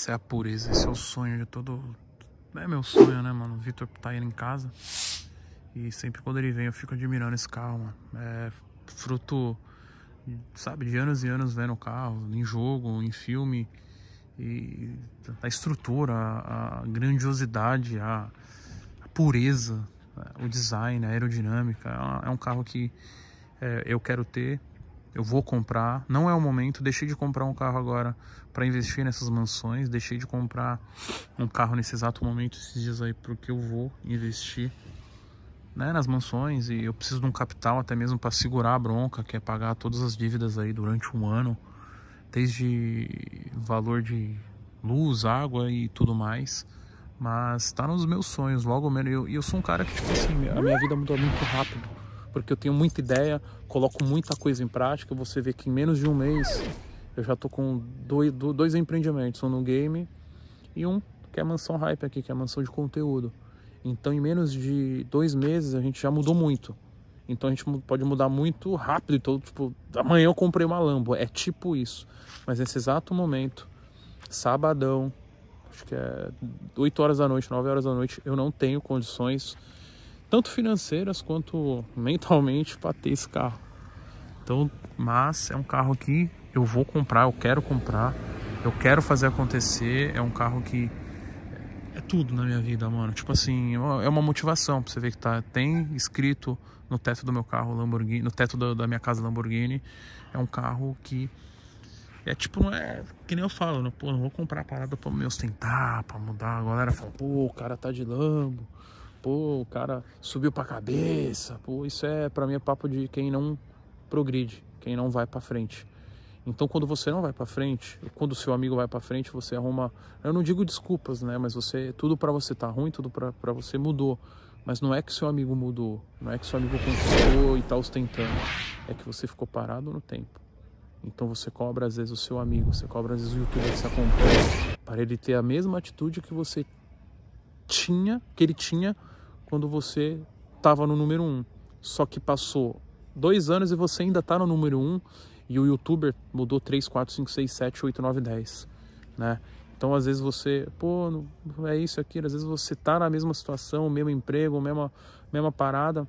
Essa é a pureza, esse é o sonho de todo. É meu sonho, né, mano? O Vitor tá indo em casa. E sempre quando ele vem eu fico admirando esse carro, mano. É fruto, sabe, de anos e anos vendo o carro, em jogo, em filme. E a estrutura, a, a grandiosidade, a, a, pureza, o design, a aerodinâmica. É, é um carro que é, eu quero ter eu vou comprar, não é o momento, deixei de comprar um carro agora para investir nessas mansões, deixei de comprar um carro nesse exato momento, esses dias aí, porque eu vou investir né, nas mansões e eu preciso de um capital até mesmo para segurar a bronca, que é pagar todas as dívidas aí durante um ano, desde valor de luz, água e tudo mais. Mas tá nos meus sonhos, logo menos. E eu, eu, sou um cara que, tipo assim, a minha vida mudou muito rápido porque eu tenho muita ideia, coloco muita coisa em prática. Você vê que em menos de um mês eu já tô com dois, dois empreendimentos, um no game e um que é a mansão hype aqui, que é a mansão de conteúdo. Então em menos de dois meses a gente já mudou muito. Então a gente pode mudar muito rápido. Então, tipo, amanhã eu comprei uma Lambo. É tipo isso. Mas nesse exato momento, sabadão, acho que é 8 horas da noite, 9 horas da noite, eu não tenho condições tanto financeiras quanto mentalmente para ter esse carro. Então, mas é um carro que eu vou comprar, eu quero comprar, eu quero fazer acontecer, é um carro que é tudo na minha vida, mano. Tipo assim, é uma é motivação pra você ver que tá, tem escrito no teto do meu carro Lamborghini, no teto da, da minha casa Lamborghini. É um carro que é tipo, não é que nem eu falo, não, né, pô, não vou comprar a parada pra me ostentar, pra mudar. A galera fala, pô, o cara tá de Lambo. Pô, o cara subiu para a cabeça. Pô, isso é para mim é papo de quem não progride, quem não vai para frente. Então, quando você não vai para frente, quando o seu amigo vai para frente, você arruma, eu não digo desculpas, né, mas você tudo para você tá ruim, tudo para você mudou. Mas não é que seu amigo mudou, não é que seu amigo conquistou e tá ostentando, é que você ficou parado no tempo. Então você cobra às vezes o seu amigo, você cobra às vezes o youtuber que você acompanha, para ele ter a mesma atitude que você tinha, que ele tinha quando você estava no número um. Só que passou dois anos e você ainda está no número um e o youtuber mudou 3, 4, 5, 6, 7, 8, 9, 10, né? Então, às vezes você, pô, é isso, aqui. Às vezes você tá na mesma situação, mesmo emprego, mesma, mesma parada.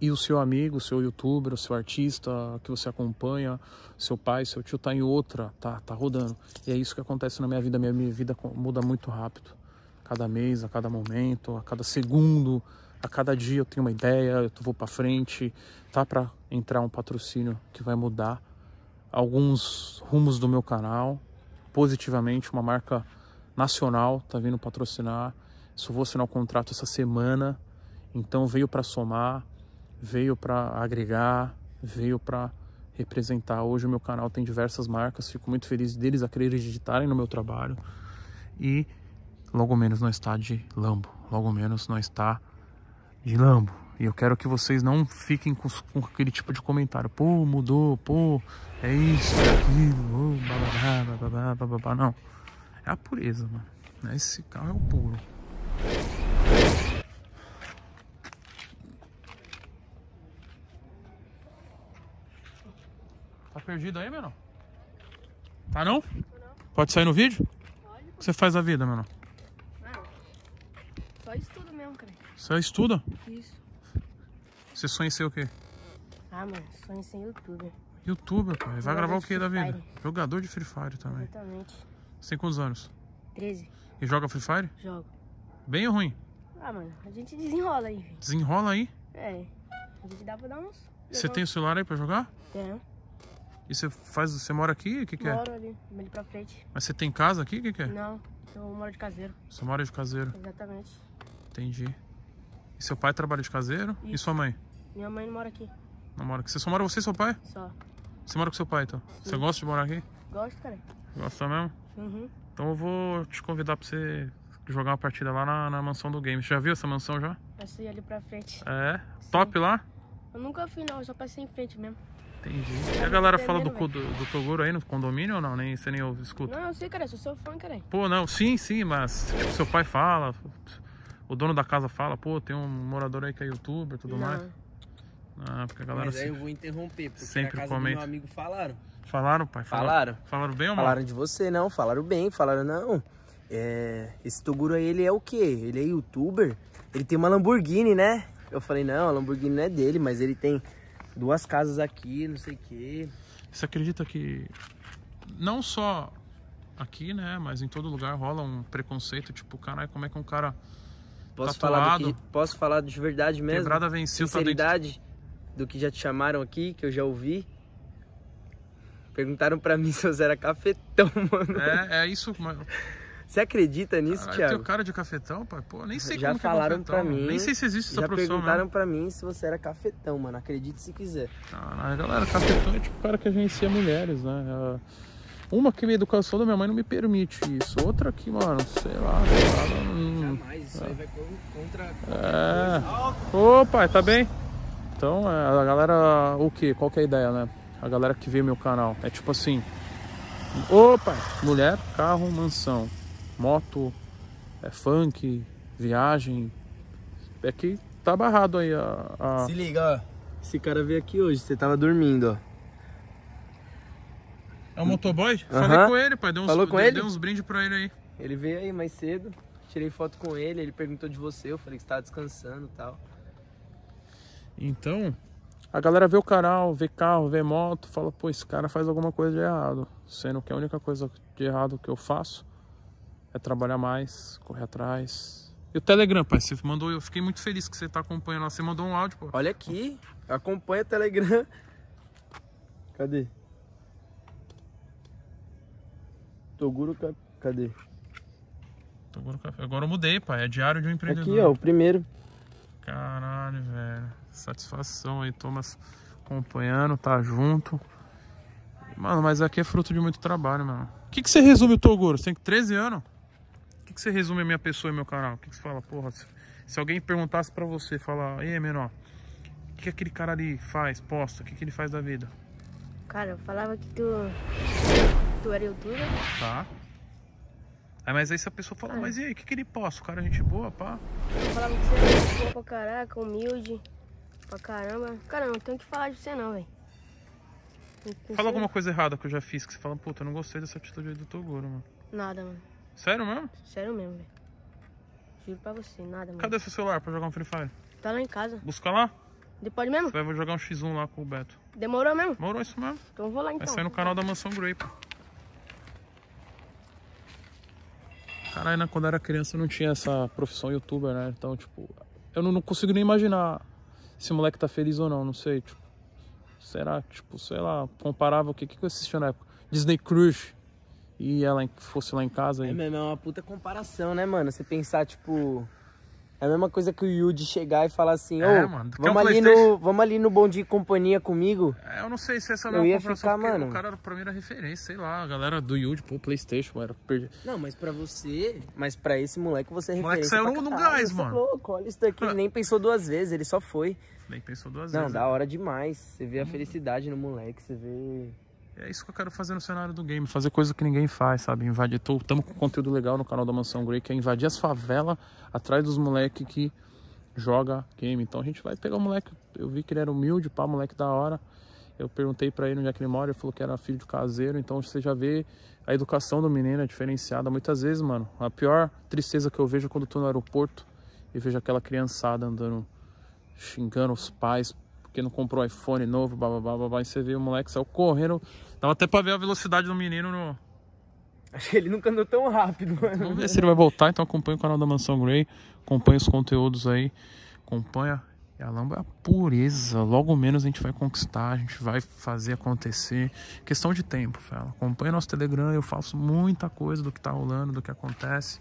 E o seu amigo, o seu youtuber, o seu artista que você acompanha, seu pai, seu tio tá em outra, tá, tá rodando. E é isso que acontece na minha vida. Minha, minha vida muda muito rápido cada mês, a cada momento, a cada segundo, a cada dia eu tenho uma ideia, eu vou para frente, tá para entrar um patrocínio que vai mudar alguns rumos do meu canal positivamente, uma marca nacional tá vindo patrocinar. Isso vou assinar o contrato essa semana. Então veio para somar, veio para agregar, veio para representar. Hoje o meu canal tem diversas marcas, fico muito feliz deles acreditarem no meu trabalho. E logo menos não está de lambo, logo menos não está de lambo. E eu quero que vocês não fiquem com, com aquele tipo de comentário, pô, mudou, pô, é isso, é aquilo, oh, bababá, bababá, não. É a pureza, mano. Esse carro é o puro. Tá perdido aí, meu tá não? Tá não? Pode sair no vídeo? O que você faz da vida, meu não? Você estuda? Isso. Você sonha em ser o quê? Ah, mano, sonho em ser youtuber. Youtuber, pai. Vai Jogador gravar o quê da vida? Jogador de Free Fire também. Exatamente. Você tem quantos anos? 13. E joga Free Fire? Jogo. Bem ou ruim? Ah, mano, a gente desenrola aí. Desenrola aí? É. A gente dá pra dar uns... Você tem o celular aí pra jogar? Tenho. E você faz... Você mora aqui? O que que moro é? Moro ali, ali pra frente. Mas você tem casa aqui? O que que é? Não, eu moro de caseiro. Você mora de caseiro? Exatamente. Entendi. E seu pai trabalha de caseiro? Isso. E sua mãe? Minha mãe não mora aqui. Não mora aqui. Você só mora você e seu pai? Só. Você mora com seu pai, então? Sim. Você gosta de morar aqui? Gosto, cara. Gosta mesmo? Uhum. Então eu vou te convidar pra você jogar uma partida lá na, na mansão do game. Você já viu essa mansão já? Passei ali pra frente. É? Sim. Top lá? Eu nunca fui não, eu só passei em frente mesmo. Entendi. E a galera fala do, do, do, Toguro aí no condomínio ou não? Nem, você nem ouve, escuta? Não, eu sei, cara. Eu sou seu fã, cara. Pô, não. Sim, sim, mas tipo, seu pai fala... O dono da casa fala, pô, tem um morador aí que é youtuber e tudo não. mais. Ah, porque a galera. Mas aí eu vou interromper, porque sempre na casa comenta. do meu amigo falaram. Falaram, pai? Falaram. Falaram, falaram bem ou mal? Falaram de você, não. Falaram bem, falaram não. É, esse Toguro aí, ele é o quê? Ele é youtuber? Ele tem uma Lamborghini, né? Eu falei, não, a Lamborghini não é dele, mas ele tem duas casas aqui, não sei o quê. Você acredita que não só aqui, né, mas em todo lugar rola um preconceito, tipo, caralho, como é que um cara Posso tá tatuado. falar que, posso falar de verdade mesmo? Quebrada venceu tá Sinceridade tá do que já te chamaram aqui, que eu já ouvi. Perguntaram para mim se eu era cafetão, mano. É, é isso, mano. Você acredita nisso, ah, Thiago? Eu tenho cara de cafetão, pai. Pô, nem sei já como falaram que é pra mim. Nem sei se existe essa já profissão. Já perguntaram mesmo. pra mim se você era cafetão, mano. Acredite se quiser. Ah, galera, cafetão é tipo o cara que agencia mulheres, né? É, uma que minha educação da minha mãe não me permite isso. Outra que, mano, sei lá, sei lá não, jamais, hum. isso aí ah. vai contra. É. Ô, pai, tá bem? Então, é, a galera, o que? Qual que é a ideia, né? A galera que vê meu canal. É tipo assim: opa, mulher, carro, mansão, moto, é funk, viagem. É que tá barrado aí a. a... Se liga, ó. Esse cara veio aqui hoje, você tava dormindo, ó. É o motoboy? Uhum. Falei com ele, pai. Deu uns, Falou com deu, ele? Deu uns brindes pra ele aí. Ele veio aí mais cedo tirei foto com ele, ele perguntou de você, eu falei que estava descansando e tal. Então, a galera vê o canal, vê carro, vê moto, fala, pô, esse cara faz alguma coisa de errado. Sendo que a única coisa de errado que eu faço é trabalhar mais, correr atrás. E o Telegram, pai, você mandou, eu fiquei muito feliz que você tá acompanhando lá, você mandou um áudio, pô. Olha aqui, acompanha o Telegram. Cadê? Toguro, cadê? Toguro Café. Agora eu mudei, pai. É diário de um empreendedor. Aqui, ó, o primeiro. Caralho, velho. Satisfação aí, Thomas acompanhando, tá junto. Mano, mas aqui é fruto de muito trabalho, mano. O que, que você resume o Toguro? Você tem 13 anos? O que, que você resume a minha pessoa e meu canal? O que, que você fala? Porra, se, se alguém perguntasse pra você, falar, e aí, menor, o que, que aquele cara ali faz, posta, o que, que ele faz da vida? Cara, eu falava que tu, tu era youtuber. Tá. Aí, ah, mas aí se a pessoa fala, ah. mas e aí, o que, que ele posta? O cara é gente boa, pá. Eu falava que você é boa pra caraca, humilde, pra caramba. Cara, não tenho o que falar de você não, velho. Fala alguma coisa errada que eu já fiz, que você fala, puta, eu não gostei dessa atitude aí do Toguro, mano. Nada, mano. Sério mesmo? Sério mesmo, velho. Juro pra você, nada, mano. Cadê seu celular pra jogar um Free Fire? Tá lá em casa. Buscar lá? Depois mesmo? Você vai jogar um X1 lá com o Beto. Demorou mesmo? Demorou isso mesmo. Então vou lá então. Vai sair no canal da Mansão Grape. Caralho, né? quando eu era criança eu não tinha essa profissão youtuber, né? Então, tipo, eu não, não consigo nem imaginar se o moleque tá feliz ou não, não sei, tipo. Será, tipo, sei lá, comparável o que, que eu assistia na época? Disney Cruise e ela fosse lá em casa. É mesmo, é uma puta comparação, né, mano? Você pensar, tipo, é a mesma coisa que o Yudi chegar e falar assim, é, ô, é, mano, vamos, um ali no, vamos ali no Bom Companhia comigo. É, eu não sei se essa é a ia ficar, mano. o cara era a primeira referência, sei lá, a galera do Yudi, pô, Playstation, era perdido. Não, mas pra você, mas pra esse moleque você é referência. O moleque saiu no, no gás, é mano. Louco, olha isso daqui, ele ah. nem pensou duas vezes, ele só foi. Nem pensou duas não, vezes. Não, da né? hora demais, você vê a hum. felicidade no moleque, você vê é isso que eu quero fazer no cenário do game, fazer coisa que ninguém faz, sabe? Invadir. Tô, tamo com conteúdo legal no canal da Mansão Grey, que é invadir as favelas atrás dos moleques que joga game. Então a gente vai pegar o moleque. Eu vi que ele era humilde, pá, moleque da hora. Eu perguntei para ele onde é que ele mora, ele falou que era filho de caseiro. Então você já vê a educação do menino é diferenciada. Muitas vezes, mano, a pior tristeza que eu vejo é quando eu tô no aeroporto e vejo aquela criançada andando, xingando os pais, porque não comprou iPhone novo, blá, babá. E você vê o moleque saiu correndo. Dava até pra ver a velocidade do menino no. Acho que ele nunca andou tão rápido, mano. Vamos ver se ele vai voltar, então acompanha o canal da Mansão Grey, acompanha os conteúdos aí, acompanha. E a Lamba é a pureza, logo menos a gente vai conquistar, a gente vai fazer acontecer. Questão de tempo, fala. Acompanha nosso Telegram, eu faço muita coisa do que tá rolando, do que acontece,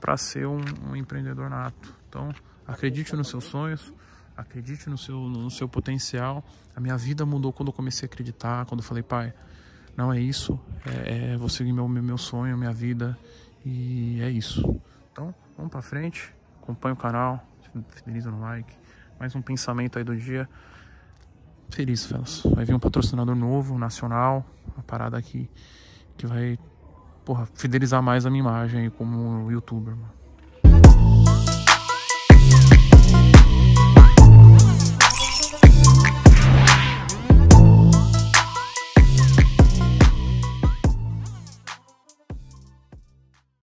para ser um, um empreendedor nato. Então, acredite nos seus sonhos acredite no seu, no seu potencial. A minha vida mudou quando eu comecei a acreditar, quando eu falei, pai, não é isso, é, é, vou seguir meu, meu sonho, minha vida e é isso. Então, vamos para frente, acompanha o canal, fideliza no like. Mais um pensamento aí do dia. Feliz, fellas. Vai vir um patrocinador novo, nacional, uma parada aqui que vai porra, fidelizar mais a minha imagem como youtuber, mano.